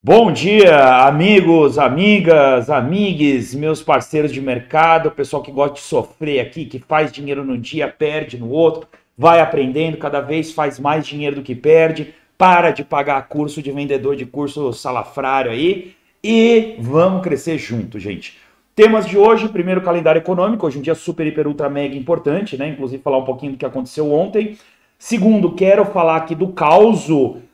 Bom dia, amigos, amigas, amigues, meus parceiros de mercado, pessoal que gosta de sofrer aqui, que faz dinheiro num dia, perde no outro, vai aprendendo, cada vez faz mais dinheiro do que perde, para de pagar curso de vendedor de curso salafrário aí e vamos crescer junto, gente. Temas de hoje, primeiro calendário econômico, hoje um dia super, hiper, ultra, mega importante, né? Inclusive falar um pouquinho do que aconteceu ontem. Segundo, quero falar aqui do caos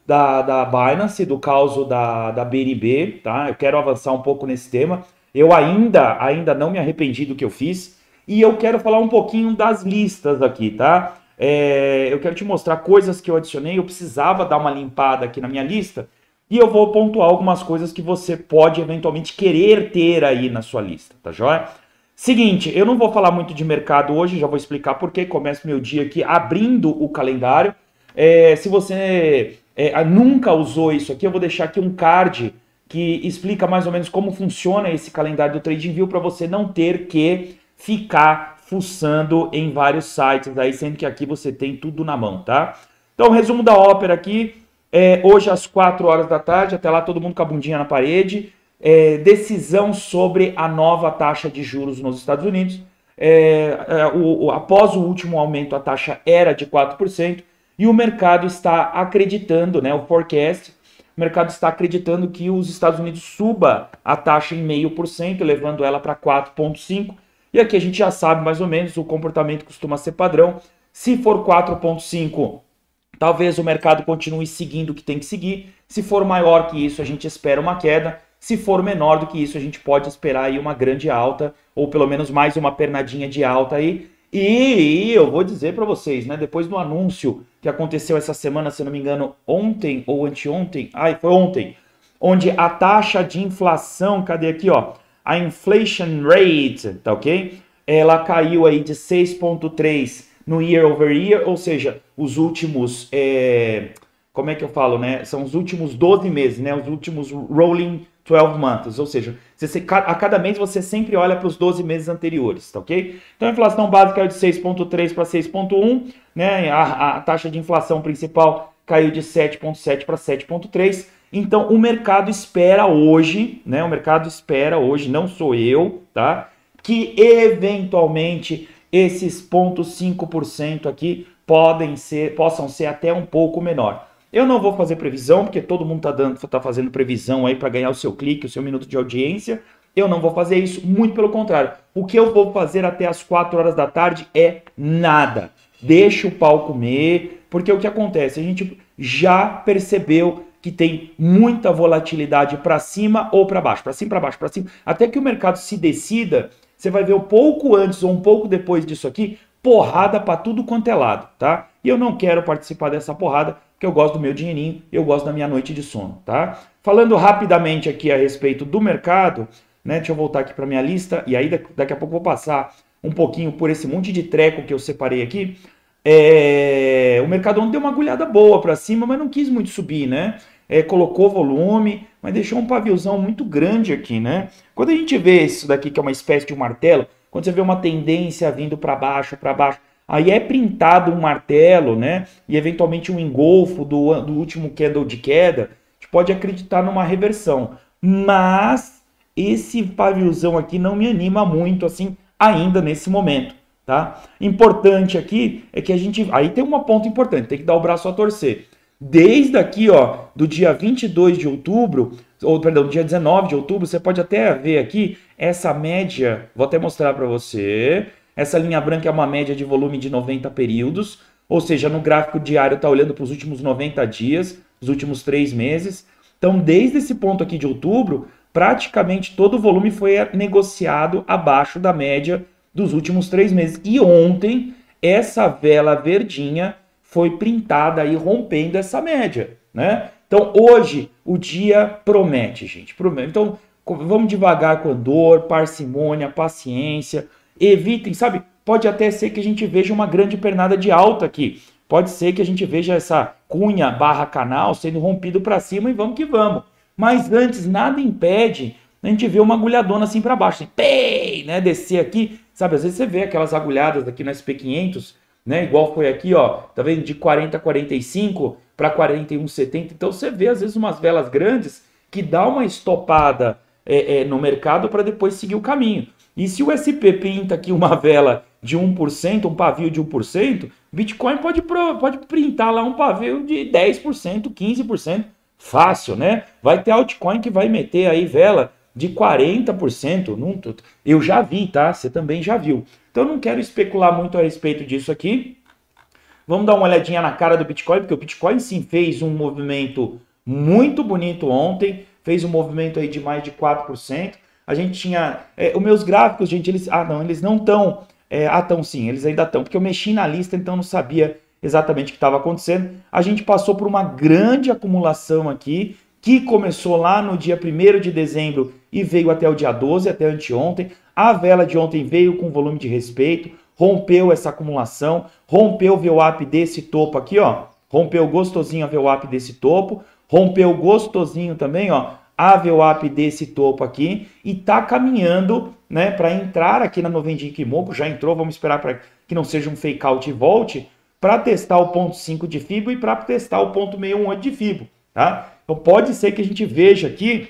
da, da Binance, do caso da, da BNB, tá? Eu quero avançar um pouco nesse tema. Eu ainda, ainda não me arrependi do que eu fiz. E eu quero falar um pouquinho das listas aqui, tá? É, eu quero te mostrar coisas que eu adicionei. Eu precisava dar uma limpada aqui na minha lista. E eu vou pontuar algumas coisas que você pode eventualmente querer ter aí na sua lista, tá joia? Seguinte, eu não vou falar muito de mercado hoje, já vou explicar porque começo meu dia aqui abrindo o calendário. É, se você é, nunca usou isso aqui, eu vou deixar aqui um card que explica mais ou menos como funciona esse calendário do TradingView para você não ter que ficar fuçando em vários sites aí, sendo que aqui você tem tudo na mão, tá? Então, resumo da ópera aqui, é, hoje às 4 horas da tarde, até lá todo mundo com a bundinha na parede, é, decisão sobre a nova taxa de juros nos Estados Unidos. É, é o, o, após o último aumento, a taxa era de 4%, e o mercado está acreditando, né, o forecast, o mercado está acreditando que os Estados Unidos suba a taxa em 0,5%, levando ela para 4,5%. E aqui a gente já sabe mais ou menos, o comportamento costuma ser padrão. Se for 4,5%, talvez o mercado continue seguindo o que tem que seguir. Se for maior que isso, a gente espera uma queda. Se for menor do que isso, a gente pode esperar aí uma grande alta, ou pelo menos mais uma pernadinha de alta aí. E, e eu vou dizer para vocês, né, depois do anúncio que aconteceu essa semana, se não me engano, ontem ou anteontem, ai, foi ontem, onde a taxa de inflação, cadê aqui, ó, a inflation rate, tá ok? Ela caiu aí de 6.3 no year over year, ou seja, os últimos, é, como é que eu falo, né? São os últimos 12 meses, né? Os últimos rolling 12 é months, ou seja, você, a cada mês você sempre olha para os 12 meses anteriores, tá ok? Então a inflação básica caiu é de 6,3 para 6,1, né? A, a, taxa de inflação principal caiu de 7,7 para 7,3. Então o mercado espera hoje, né? O mercado espera hoje, não sou eu, tá? Que eventualmente esses 0,5% aqui podem ser, possam ser até um pouco menor. Eu não vou fazer previsão, porque todo mundo está tá fazendo previsão aí para ganhar o seu clique, o seu minuto de audiência. Eu não vou fazer isso, muito pelo contrário. O que eu vou fazer até as 4 horas da tarde é nada. Deixa o pau comer, porque o que acontece? A gente já percebeu que tem muita volatilidade para cima ou para baixo, para cima, para baixo, para cima, até que o mercado se decida. Você vai ver um pouco antes ou um pouco depois disso aqui, porrada para tudo quanto é lado, tá? e eu não quero participar dessa porrada, porque eu gosto do meu dinheirinho, eu gosto da minha noite de sono, tá? Falando rapidamente aqui a respeito do mercado, né? Deixa eu voltar aqui para minha lista e aí daqui a pouco vou passar um pouquinho por esse monte de treco que eu separei aqui. É... o mercado ontem deu uma agulhada boa para cima, mas não quis muito subir, né? É, colocou volume, mas deixou um paviozão muito grande aqui, né? Quando a gente vê isso daqui, que é uma espécie de um martelo, quando você vê uma tendência vindo para baixo, para baixo, Aí é printado um martelo, né? E eventualmente um engolfo do, do último candle de queda. A gente pode acreditar numa reversão. Mas esse paviozão aqui não me anima muito assim ainda nesse momento, tá? Importante aqui é que a gente... Aí tem uma ponta importante, tem que dar o braço a torcer. Desde aqui, ó, do dia 22 de outubro, ou perdão, dia 19 de outubro, você pode até ver aqui essa média, vou até mostrar para você, essa linha branca é uma média de volume de 90 períodos, ou seja, no gráfico diário está olhando para os últimos 90 dias, os últimos três meses. Então, desde esse ponto aqui de outubro, praticamente todo o volume foi negociado abaixo da média dos últimos três meses. E ontem, essa vela verdinha foi printada aí, rompendo essa média, né? Então, hoje, o dia promete, gente. Promete. Então, vamos devagar com a dor, parcimônia, paciência evitem, sabe? Pode até ser que a gente veja uma grande pernada de alta aqui. Pode ser que a gente veja essa cunha barra canal sendo rompido para cima e vamos que vamos. Mas antes, nada impede a gente ver uma agulhadona assim para baixo, assim, pei, né? Descer aqui, sabe? Às vezes você vê aquelas agulhadas aqui no SP500, né? Igual foi aqui, ó, tá vendo? De 40 a 45 para 41 70 Então você vê às vezes umas velas grandes que dá uma estopada é, é, no mercado para depois seguir o caminho. E se o SP pinta aqui uma vela de 1%, um pavio de 1%, Bitcoin pode, pode printar lá um pavio de 10%, 15%, fácil, né? Vai ter altcoin que vai meter aí vela de 40%, num, eu já vi, tá? Você também já viu. Então não quero especular muito a respeito disso aqui. Vamos dar uma olhadinha na cara do Bitcoin, porque o Bitcoin sim fez um movimento muito bonito ontem, fez um movimento aí de mais de 4%. A gente tinha. É, os meus gráficos, gente, eles. Ah, não, eles não estão. É, ah, estão sim, eles ainda estão. Porque eu mexi na lista, então não sabia exatamente o que estava acontecendo. A gente passou por uma grande acumulação aqui, que começou lá no dia 1 de dezembro e veio até o dia 12, até anteontem. A vela de ontem veio com volume de respeito, rompeu essa acumulação, rompeu o VWAP desse topo aqui, ó. Rompeu gostosinho a VWAP desse topo, rompeu gostosinho também, ó Avel Up desse topo aqui e está caminhando né, para entrar aqui na nuvem de Ikimoku, já entrou, vamos esperar para que não seja um fake out e volte, para testar o ponto 5 de FIBO e para testar o ponto 618 de FIBO, tá? Então pode ser que a gente veja aqui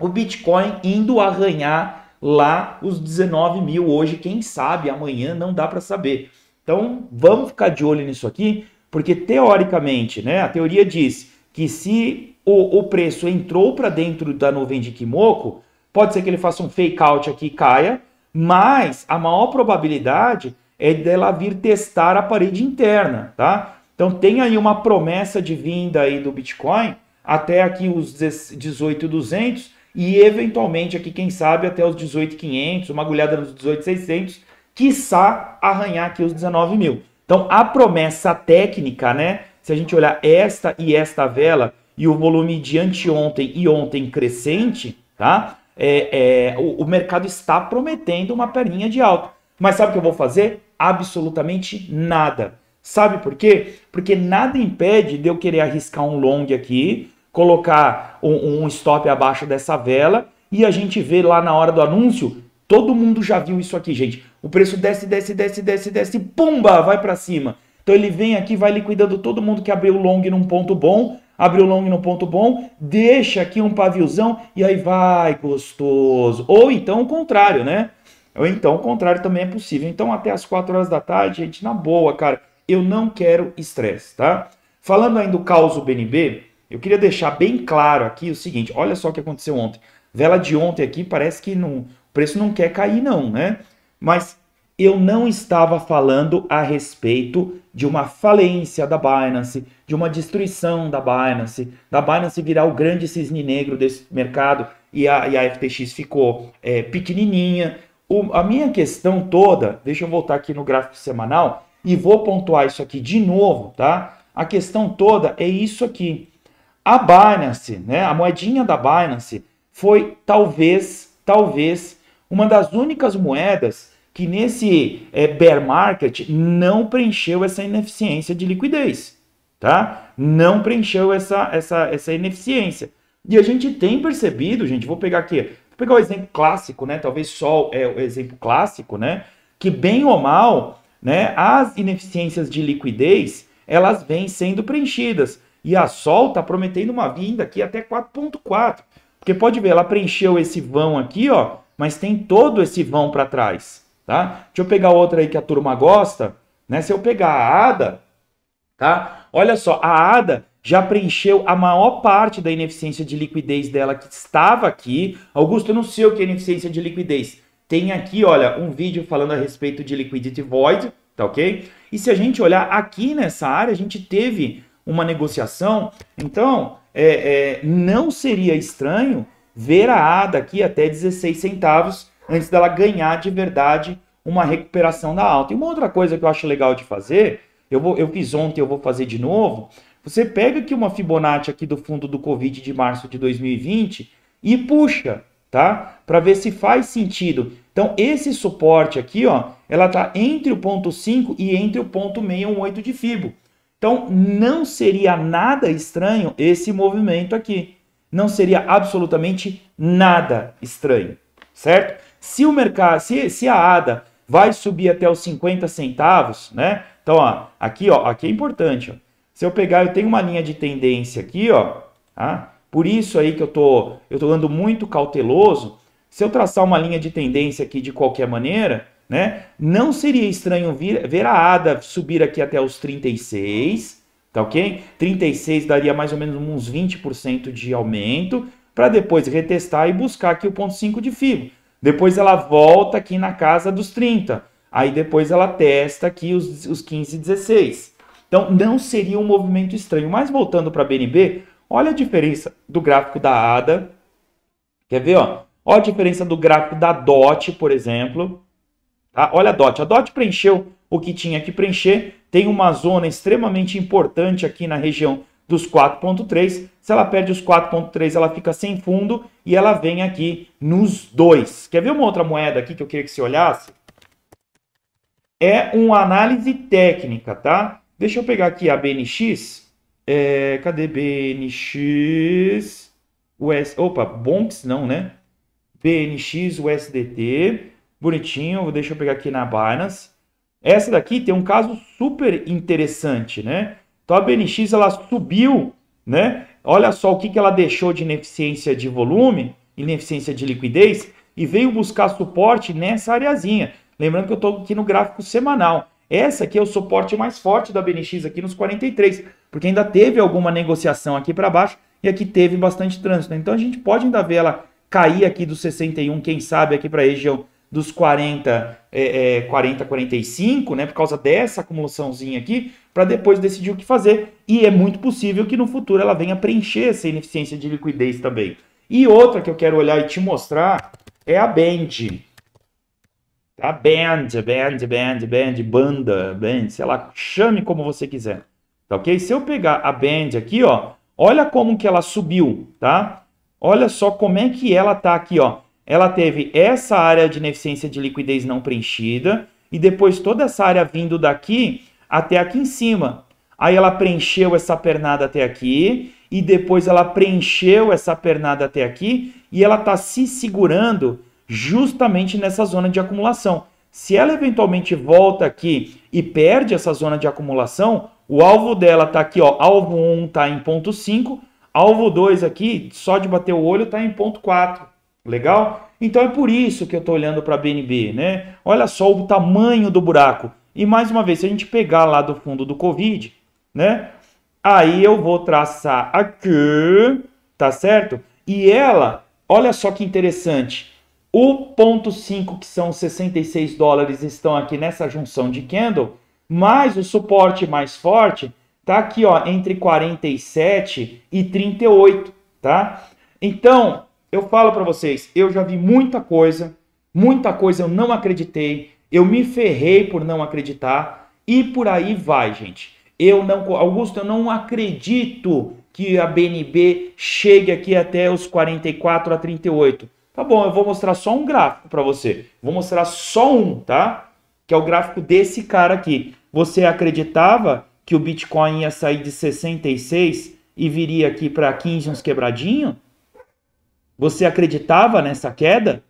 o Bitcoin indo arranhar lá os 19 mil hoje, quem sabe amanhã não dá para saber. Então vamos ficar de olho nisso aqui, porque teoricamente, né, a teoria diz que se o, o preço entrou para dentro da nuvem de Kimoko, pode ser que ele faça um fake out aqui e caia, mas a maior probabilidade é dela vir testar a parede interna, tá? Então tem aí uma promessa de vinda aí do Bitcoin até aqui os 18,200 e eventualmente aqui, quem sabe, até os 18,500, uma agulhada nos 18,600, quiçá arranhar aqui os 19 mil. Então a promessa técnica, né? Se a gente olhar esta e esta vela, e o volume de anteontem e ontem crescente, tá? É, é, o, o, mercado está prometendo uma perninha de alta. Mas sabe o que eu vou fazer? Absolutamente nada. Sabe por quê? Porque nada impede de eu querer arriscar um long aqui, colocar um, um stop abaixo dessa vela e a gente vê lá na hora do anúncio. Todo mundo já viu isso aqui, gente. O preço desce, desce, desce, desce, desce, pumba, vai para cima. Então ele vem aqui, vai liquidando todo mundo que abriu long num ponto bom, abriu long no ponto bom, deixa aqui um paviozão e aí vai, gostoso. Ou então o contrário, né? Ou então o contrário também é possível. Então até as 4 horas da tarde, gente, na boa, cara, eu não quero estresse, tá? Falando ainda do caos BNB, eu queria deixar bem claro aqui o seguinte, olha só o que aconteceu ontem. Vela de ontem aqui parece que não, o preço não quer cair não, né? Mas eu não estava falando a respeito de uma falência da Binance, de uma destruição da Binance, da Binance virar o grande cisne negro desse mercado e a, e a FTX ficou é, pequenininha. O, a minha questão toda, deixa eu voltar aqui no gráfico semanal e vou pontuar isso aqui de novo, tá? A questão toda é isso aqui. A Binance, né, a moedinha da Binance foi talvez, talvez, uma das únicas moedas que nesse é, bear market não preencheu essa ineficiência de liquidez, tá? Não preencheu essa, essa, essa ineficiência. E a gente tem percebido, gente, vou pegar aqui, vou pegar o exemplo clássico, né? Talvez só é o exemplo clássico, né? Que bem ou mal, né? As ineficiências de liquidez, elas vêm sendo preenchidas. E a Sol tá prometendo uma vinda aqui até 4.4. Porque pode ver, ela preencheu esse vão aqui, ó, mas tem todo esse vão para trás tá? Deixa eu pegar outra aí que a turma gosta, né? Se eu pegar a ADA, tá? Olha só, a ADA já preencheu a maior parte da ineficiência de liquidez dela que estava aqui. Augusto, eu não sei o que é ineficiência de liquidez. Tem aqui, olha, um vídeo falando a respeito de liquidity void, tá ok? E se a gente olhar aqui nessa área, a gente teve uma negociação, então é, é, não seria estranho ver a ADA aqui até 16 centavos antes dela ganhar de verdade uma recuperação da alta. E uma outra coisa que eu acho legal de fazer, eu, vou, eu fiz ontem, eu vou fazer de novo. Você pega aqui uma Fibonacci aqui do fundo do Covid de março de 2020 e puxa, tá? Para ver se faz sentido. Então, esse suporte aqui, ó, ela tá entre o ponto 5 e entre o ponto 618 de Fibo. Então, não seria nada estranho esse movimento aqui. Não seria absolutamente nada estranho, certo? Se o mercado, se, se a ADA vai subir até os 50 centavos, né? Então, ó, aqui, ó, aqui é importante, ó. Se eu pegar, eu tenho uma linha de tendência aqui, ó, tá? Por isso aí que eu tô, eu tô andando muito cauteloso. Se eu traçar uma linha de tendência aqui de qualquer maneira, né? Não seria estranho vir, ver a ADA subir aqui até os 36, tá ok? 36 daria mais ou menos uns 20% de aumento, para depois retestar e buscar aqui o ponto 5 de FIBO. Depois ela volta aqui na casa dos 30. Aí depois ela testa aqui os, os 15 e 16. Então não seria um movimento estranho. Mas voltando para BNB, olha a diferença do gráfico da ADA. Quer ver? Ó? Olha a diferença do gráfico da DOT, por exemplo. Tá? Olha a DOT. A DOT preencheu o que tinha que preencher. Tem uma zona extremamente importante aqui na região dos 4.3. Se ela perde os 4.3, ela fica sem fundo e ela vem aqui nos 2. Quer ver uma outra moeda aqui que eu queria que você olhasse? É uma análise técnica, tá? Deixa eu pegar aqui a BNX. É, cadê BNX? US, opa, Bonks não, né? BNX, USDT. Bonitinho, deixa eu pegar aqui na Binance. Essa daqui tem um caso super interessante, né? Então a BNX ela subiu, né? Olha só o que, que ela deixou de ineficiência de volume, ineficiência de liquidez e veio buscar suporte nessa areazinha. Lembrando que eu estou aqui no gráfico semanal. Essa aqui é o suporte mais forte da BNX aqui nos 43, porque ainda teve alguma negociação aqui para baixo e aqui teve bastante trânsito. Então a gente pode ainda ver ela cair aqui dos 61, quem sabe aqui para a região dos 40, é, é, 40 45, né, por causa dessa acumulaçãozinha aqui, para depois decidir o que fazer. E é muito possível que no futuro ela venha preencher essa ineficiência de liquidez também. E outra que eu quero olhar e te mostrar é a Band. a Band, Band, Band, Band, Banda, Band, sei lá, chame como você quiser. Tá ok? Se eu pegar a Band aqui, ó, olha como que ela subiu, tá? Olha só como é que ela tá aqui, ó ela teve essa área de ineficiência de liquidez não preenchida e depois toda essa área vindo daqui até aqui em cima. Aí ela preencheu essa pernada até aqui e depois ela preencheu essa pernada até aqui e ela está se segurando justamente nessa zona de acumulação. Se ela eventualmente volta aqui e perde essa zona de acumulação, o alvo dela está aqui, ó, alvo 1 está em ponto 5, alvo 2 aqui, só de bater o olho, está em ponto 4. Legal? Então é por isso que eu estou olhando para a BNB, né? Olha só o tamanho do buraco. E mais uma vez, se a gente pegar lá do fundo do Covid, né? Aí eu vou traçar aqui, tá certo? E ela, olha só que interessante. O ponto 5, que são 66 dólares, estão aqui nessa junção de candle, mas o suporte mais forte tá aqui, ó, entre 47 e 38, tá? Então, eu falo para vocês, eu já vi muita coisa, muita coisa eu não acreditei, eu me ferrei por não acreditar e por aí vai, gente. Eu não, Augusto, eu não acredito que a BNB chegue aqui até os 44 a 38. Tá bom, eu vou mostrar só um gráfico para você. Vou mostrar só um, tá? Que é o gráfico desse cara aqui. Você acreditava que o Bitcoin ia sair de 66 e viria aqui para 15 uns quebradinho? Você acreditava nessa queda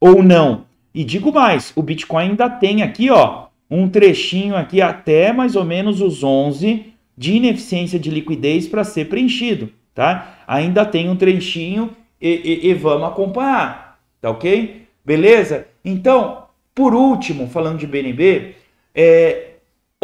ou não? E digo mais, o Bitcoin ainda tem aqui, ó, um trechinho aqui até mais ou menos os 11 de ineficiência de liquidez para ser preenchido, tá? Ainda tem um trechinho e, e, e vamos acompanhar, tá ok? Beleza? Então, por último, falando de BNB, é,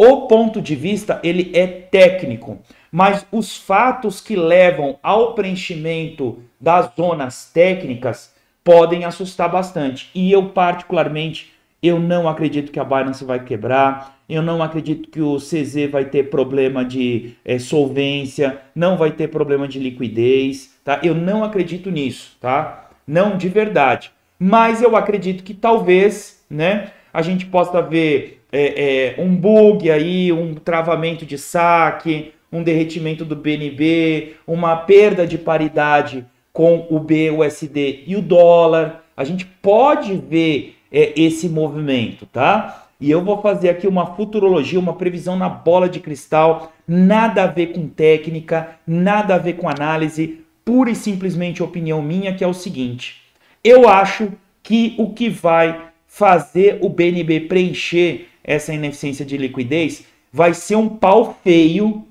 o ponto de vista ele é técnico, mas os fatos que levam ao preenchimento das zonas técnicas podem assustar bastante. E eu particularmente eu não acredito que a Binance vai quebrar, eu não acredito que o CZ vai ter problema de é, solvência, não vai ter problema de liquidez, tá? Eu não acredito nisso, tá? Não de verdade. Mas eu acredito que talvez, né, a gente possa ver é, é, um bug aí, um travamento de saque, um derretimento do BNB, uma perda de paridade com o BUSD e o dólar. A gente pode ver é, esse movimento, tá? E eu vou fazer aqui uma futurologia, uma previsão na bola de cristal, nada a ver com técnica, nada a ver com análise, pura e simplesmente opinião minha, que é o seguinte: eu acho que o que vai fazer o BNB preencher essa ineficiência de liquidez vai ser um pau feio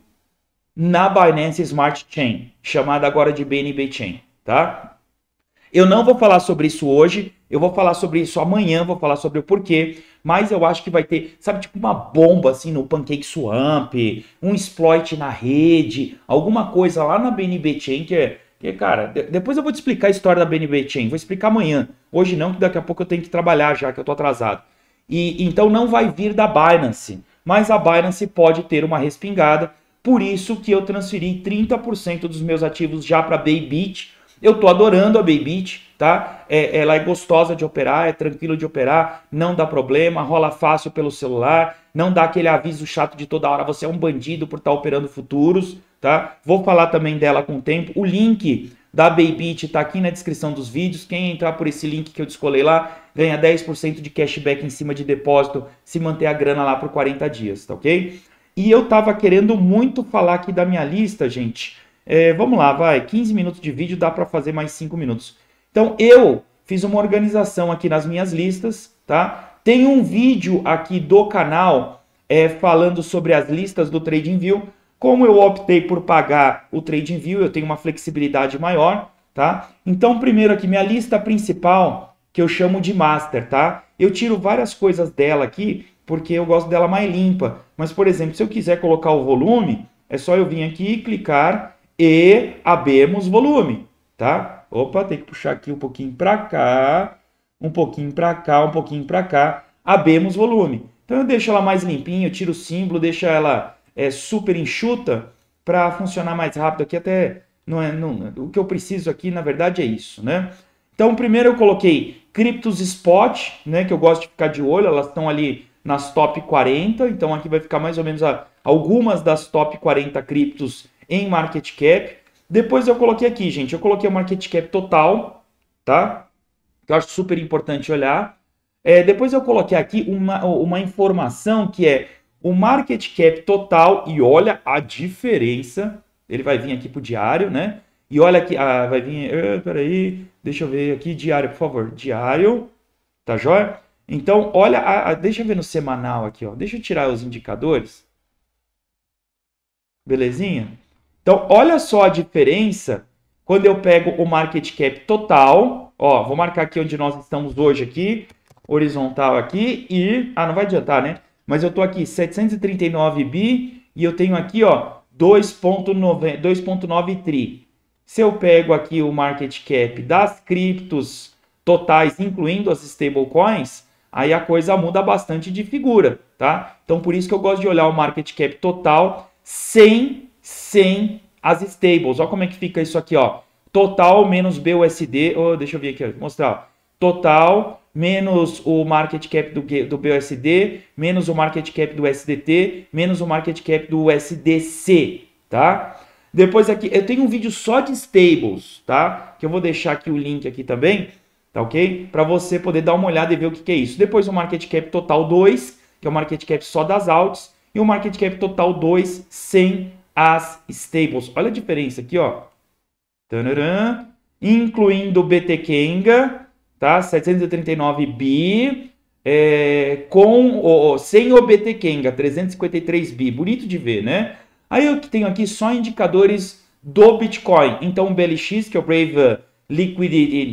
na Binance Smart Chain, chamada agora de BNB Chain, tá? Eu não vou falar sobre isso hoje, eu vou falar sobre isso amanhã, vou falar sobre o porquê, mas eu acho que vai ter, sabe, tipo uma bomba assim no Pancake Swamp, um exploit na rede, alguma coisa lá na BNB Chain que é, que, é, cara, depois eu vou te explicar a história da BNB Chain, vou explicar amanhã. Hoje não, que daqui a pouco eu tenho que trabalhar já, que eu tô atrasado. E então não vai vir da Binance, mas a Binance pode ter uma respingada. Por isso que eu transferi 30% dos meus ativos já para Baybit. Eu tô adorando a Baybit, tá? É, ela é gostosa de operar, é tranquilo de operar, não dá problema, rola fácil pelo celular, não dá aquele aviso chato de toda hora, você é um bandido por estar tá operando futuros, tá? Vou falar também dela com o tempo. O link da Baybit está aqui na descrição dos vídeos. Quem entrar por esse link que eu descolei lá, ganha 10% de cashback em cima de depósito, se manter a grana lá por 40 dias, tá ok? E eu tava querendo muito falar aqui da minha lista, gente. É, vamos lá, vai, 15 minutos de vídeo, dá para fazer mais 5 minutos. Então, eu fiz uma organização aqui nas minhas listas, tá? Tem um vídeo aqui do canal é, falando sobre as listas do TradingView. Como eu optei por pagar o TradingView, eu tenho uma flexibilidade maior, tá? Então, primeiro aqui, minha lista principal, que eu chamo de master, tá? Eu tiro várias coisas dela aqui, porque eu gosto dela mais limpa. Mas, por exemplo, se eu quiser colocar o volume, é só eu vir aqui, e clicar e abemos volume, tá? Opa, tem que puxar aqui um pouquinho para cá, um pouquinho para cá, um pouquinho para cá. Abemos volume. Então eu deixo ela mais limpinha, eu tiro o símbolo, deixo ela é, super enxuta para funcionar mais rápido aqui até não é não, o que eu preciso aqui na verdade é isso né então primeiro eu coloquei criptos spot né que eu gosto de ficar de olho elas estão ali nas top 40 então aqui vai ficar mais ou menos a, algumas das top 40 criptos em market cap depois eu coloquei aqui gente eu coloquei o market cap total tá que eu acho super importante olhar é, depois eu coloquei aqui uma, uma informação que é o market cap total, e olha a diferença, ele vai vir aqui para o diário, né? E olha aqui, ah, vai vir, ah, peraí, deixa eu ver aqui, diário, por favor, diário, tá jóia? Então, olha, a, a, deixa eu ver no semanal aqui, ó, deixa eu tirar os indicadores, belezinha? Então, olha só a diferença quando eu pego o market cap total, ó, vou marcar aqui onde nós estamos hoje aqui, horizontal aqui e... Ah, não vai adiantar, né? Mas eu estou aqui 739 bi e eu tenho aqui ó 2.9 tri. Se eu pego aqui o market cap das criptos totais, incluindo as stablecoins, aí a coisa muda bastante de figura, tá? Então por isso que eu gosto de olhar o market cap total sem, sem as stables. Olha como é que fica isso aqui, ó. Total menos BUSD, oh, deixa eu ver aqui, mostrar. Total menos o market cap do, do BUSD, menos o market cap do SDT, menos o market cap do USDC, tá? Depois aqui, eu tenho um vídeo só de stables, tá? Que eu vou deixar aqui o link aqui também, tá ok? Para você poder dar uma olhada e ver o que, que é isso. Depois o market cap total 2, que é o market cap só das altas, e o market cap total 2 sem as stables. Olha a diferença aqui, ó. Tanaram, incluindo o BT Kenga, tá? 739 bi é, com ou, oh, sem BT Kenga, 353 bi. Bonito de ver, né? Aí eu tenho aqui só indicadores do Bitcoin. Então o BLX, que é o Brave uh, Liquid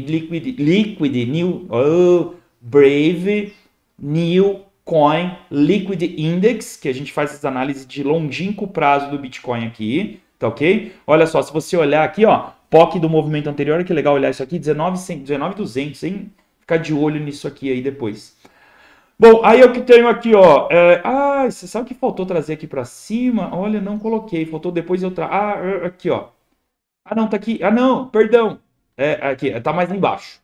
Liquid Liquid New oh, Brave New Coin Liquid Index, que a gente faz essa análise de longínquo prazo do Bitcoin aqui, tá OK? Olha só, se você olhar aqui, ó, POC do movimento anterior, que é legal olhar isso aqui, 19,200, hein? Ficar de olho nisso aqui aí depois. Bom, aí eu que tenho aqui, ó. É, ah, você sabe que faltou trazer aqui para cima? Olha, não coloquei. Faltou depois eu trago. Ah, ah, aqui, ó. Ah, não, tá aqui. Ah, não, perdão. É, aqui, tá mais embaixo.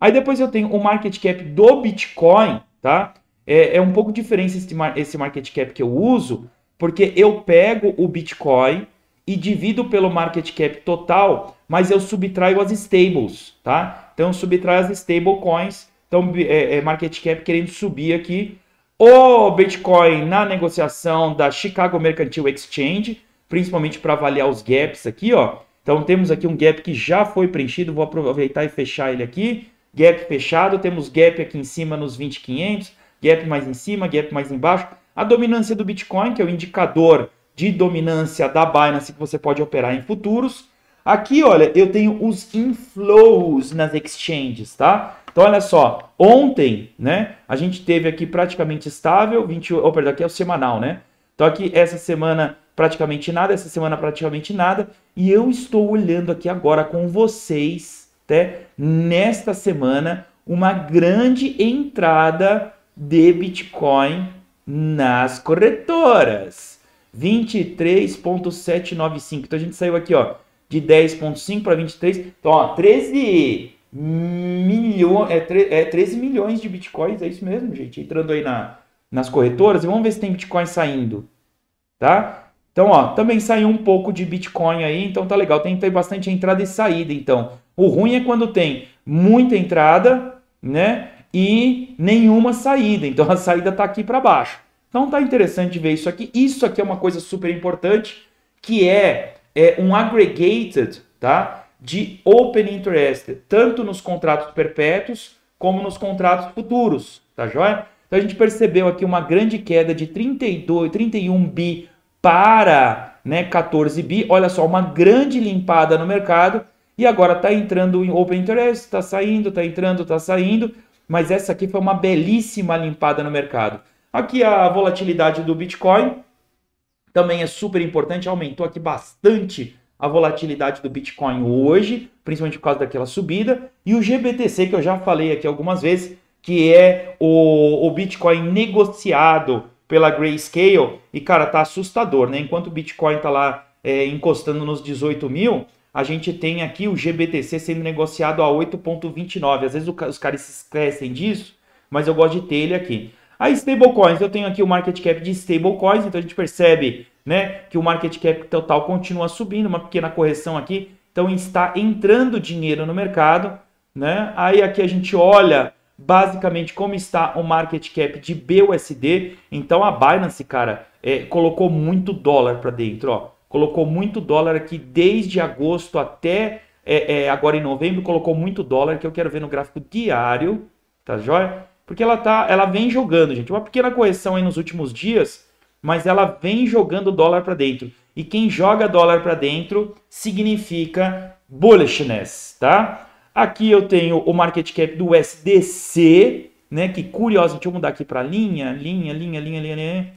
Aí depois eu tenho o market cap do Bitcoin, tá? É, é um pouco diferente esse, esse market cap que eu uso, porque eu pego o Bitcoin e divido pelo market cap total, mas eu subtraio as stables, tá? Então subtraio as stablecoins, então é, é market cap querendo subir aqui. O Bitcoin na negociação da Chicago Mercantile Exchange, principalmente para avaliar os gaps aqui, ó. Então temos aqui um gap que já foi preenchido, vou aproveitar e fechar ele aqui. Gap fechado, temos gap aqui em cima nos 20.500, gap mais em cima, gap mais embaixo. A dominância do Bitcoin, que é o indicador de dominância da Binance que você pode operar em futuros. Aqui, olha, eu tenho os inflows nas exchanges, tá? Então, olha só, ontem, né, a gente teve aqui praticamente estável, 20, oh, perdão, aqui é o semanal, né? Então aqui, essa semana praticamente nada, essa semana praticamente nada, e eu estou olhando aqui agora com vocês, até né, nesta semana, uma grande entrada de Bitcoin nas corretoras. 23.795. Então a gente saiu aqui, ó, de 10.5 para 23. Então, ó, 13 milhões, é, é 13 milhões de bitcoins, é isso mesmo, gente. Entrando aí na, nas corretoras e vamos ver se tem bitcoin saindo, tá? Então, ó, também saiu um pouco de bitcoin aí, então tá legal. Tem que ter bastante entrada e saída, então. O ruim é quando tem muita entrada, né? E nenhuma saída. Então a saída tá aqui para baixo. Então tá interessante ver isso aqui. Isso aqui é uma coisa super importante, que é, é um aggregated, tá? De open interest, tanto nos contratos perpétuos como nos contratos futuros, tá joia? Então a gente percebeu aqui uma grande queda de 32, 31 bi para, né, 14 bi. Olha só, uma grande limpada no mercado e agora está entrando em open interest, está saindo, está entrando, está saindo, mas essa aqui foi uma belíssima limpada no mercado. Aqui a volatilidade do Bitcoin também é super importante, aumentou aqui bastante a volatilidade do Bitcoin hoje, principalmente por causa daquela subida, e o GBTC que eu já falei aqui algumas vezes, que é o, o Bitcoin negociado pela Grayscale, e cara, tá assustador, né? Enquanto o Bitcoin tá lá é, encostando nos 18 mil, a gente tem aqui o GBTC sendo negociado a 8,29. Às vezes os caras se esquecem disso, mas eu gosto de ter ele aqui. A stablecoins, eu tenho aqui o market cap de stablecoins, então a gente percebe né, que o market cap total continua subindo, uma pequena correção aqui, então está entrando dinheiro no mercado. Né? Aí aqui a gente olha basicamente como está o market cap de BUSD. Então a Binance, cara, é, colocou muito dólar para dentro, ó. Colocou muito dólar aqui desde agosto até é, é, agora em novembro. Colocou muito dólar que eu quero ver no gráfico diário, tá joia? Porque ela, tá, ela vem jogando, gente. Uma pequena correção aí nos últimos dias, mas ela vem jogando dólar para dentro. E quem joga dólar para dentro significa bullishness, tá? Aqui eu tenho o market cap do SDC né? Que curiosamente, deixa eu mudar aqui para linha, linha, linha, linha, linha, linha,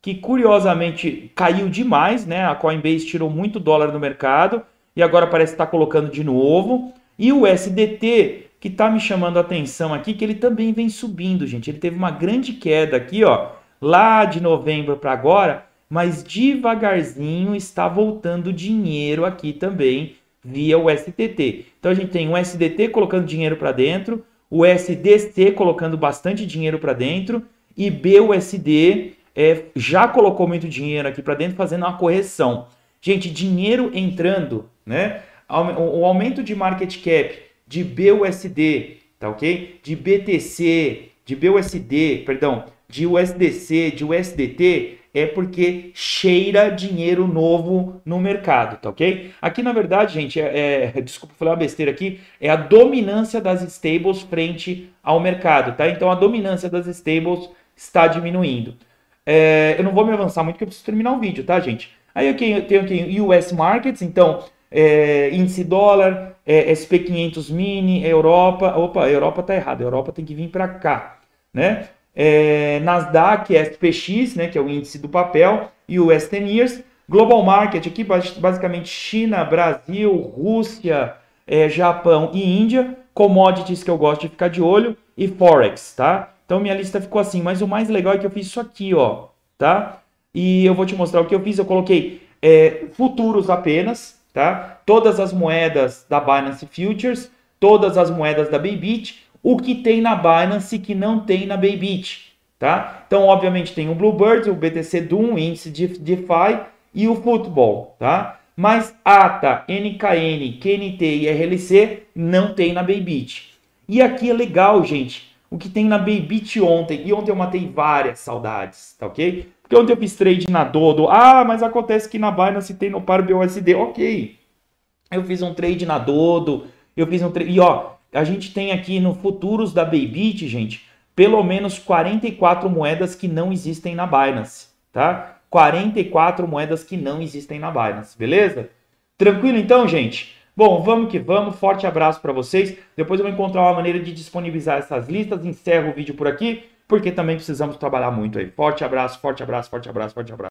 que curiosamente caiu demais, né? A Coinbase tirou muito dólar do mercado e agora parece estar tá colocando de novo. E o SDT que está me chamando a atenção aqui, que ele também vem subindo, gente. Ele teve uma grande queda aqui, ó, lá de novembro para agora, mas devagarzinho está voltando dinheiro aqui também via o STT. Então a gente tem o SDT colocando dinheiro para dentro, o SDT colocando bastante dinheiro para dentro e BUSD é, já colocou muito dinheiro aqui para dentro fazendo uma correção. Gente, dinheiro entrando, né? O aumento de market cap de BUSD, tá ok? De BTC, de BUSD, perdão, de USDC, de USDT, é porque cheira dinheiro novo no mercado, tá ok? Aqui, na verdade, gente, é, é, desculpa falar uma besteira aqui, é a dominância das stables frente ao mercado, tá? Então, a dominância das stables está diminuindo. É, eu não vou me avançar muito, porque eu preciso terminar o vídeo, tá, gente? Aí eu tenho, aqui US Markets, então, é, índice dólar, é, é SP500 Mini, é Europa. Opa, Europa tá errada, Europa tem que vir para cá, né? É, Nasdaq, SPX, né, que é o índice do papel, e o S10 Global Market aqui, basicamente China, Brasil, Rússia, é, Japão e Índia. Commodities que eu gosto de ficar de olho e Forex, tá? Então minha lista ficou assim, mas o mais legal é que eu fiz isso aqui, ó, tá? E eu vou te mostrar o que eu fiz. Eu coloquei é, futuros apenas, tá? Todas as moedas da Binance Futures, todas as moedas da Bybit, o que tem na Binance que não tem na Bybit, tá? Então, obviamente, tem o Bluebird, o BTC Doom, o índice de DeFi e o Football, tá? Mas ATA, NKN, QNT e RLC não tem na Bybit. E aqui é legal, gente, o que tem na Bybit ontem, e ontem eu matei várias saudades, tá ok? Porque ontem eu fiz trade na Dodo. Ah, mas acontece que na Binance tem no par BUSD. Ok. Eu fiz um trade na Dodo. Eu fiz um trade. E ó, a gente tem aqui no futuros da Baybit, gente, pelo menos 44 moedas que não existem na Binance, tá? 44 moedas que não existem na Binance, beleza? Tranquilo então, gente? Bom, vamos que vamos. Forte abraço para vocês. Depois eu vou encontrar uma maneira de disponibilizar essas listas. Encerro o vídeo por aqui porque também precisamos trabalhar muito aí. Forte abraço, forte abraço, forte abraço, forte abraço.